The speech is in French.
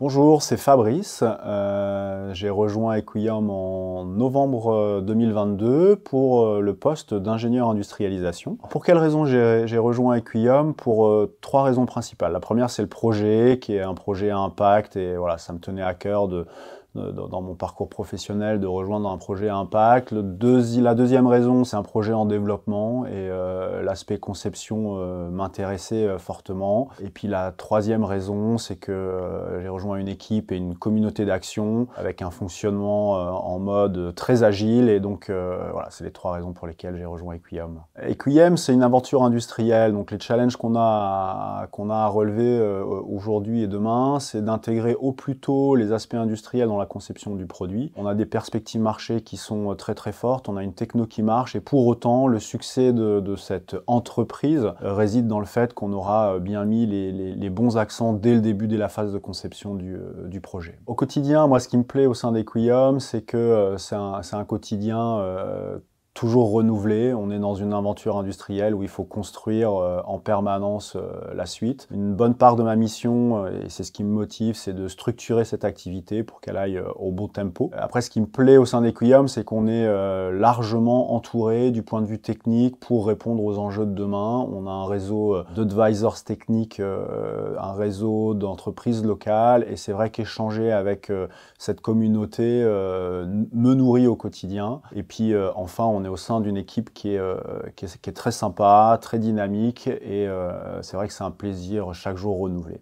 Bonjour, c'est Fabrice. Euh, j'ai rejoint Equium en novembre 2022 euh, pour euh, le poste d'ingénieur industrialisation. Pour quelles raisons j'ai rejoint Equium Pour trois raisons principales. La première, c'est le projet, qui est un projet à impact, et voilà, ça me tenait à cœur de, euh, dans mon parcours professionnel de rejoindre un projet à impact. la deuxième raison, c'est un projet en développement et euh, l'aspect conception euh, m'intéressait fortement. Et puis la troisième raison, c'est que j'ai rejoint une équipe et une communauté d'action avec un fonctionnement en mode très agile. Et donc voilà, c'est les trois raisons pour lesquelles j'ai rejoint Equium. Equium, c'est une aventure industrielle. Donc les challenges qu'on a, qu'on a à relever aujourd'hui et demain, c'est d'intégrer au plus tôt les aspects industriels la conception du produit. On a des perspectives marché qui sont euh, très très fortes, on a une techno qui marche et pour autant le succès de, cette entreprise euh, réside dans le fait qu'on aura euh, bien mis les, bons accents dès le début, dès la phase de conception du, projet. Au quotidien, moi ce qui me plaît au sein d'Equium, c'est que c'est un, quotidien toujours renouvelé. On est dans une aventure industrielle où il faut construire euh, en permanence euh, la suite. Une bonne part de ma mission, euh, et c'est ce qui me motive, c'est de structurer cette activité pour qu'elle aille au bon tempo. Après, ce qui me plaît au sein d'Equium, c'est qu'on est largement entouré du point de vue technique pour répondre aux enjeux de demain. On a un réseau d'advisors techniques, un réseau d'entreprises locales, et c'est vrai qu'échanger avec cette communauté me nourrit au quotidien. Et puis, enfin, on est au sein d'une équipe euh, qui, est, très sympa, très dynamique, et euh, c'est vrai que c'est un plaisir chaque jour renouvelé.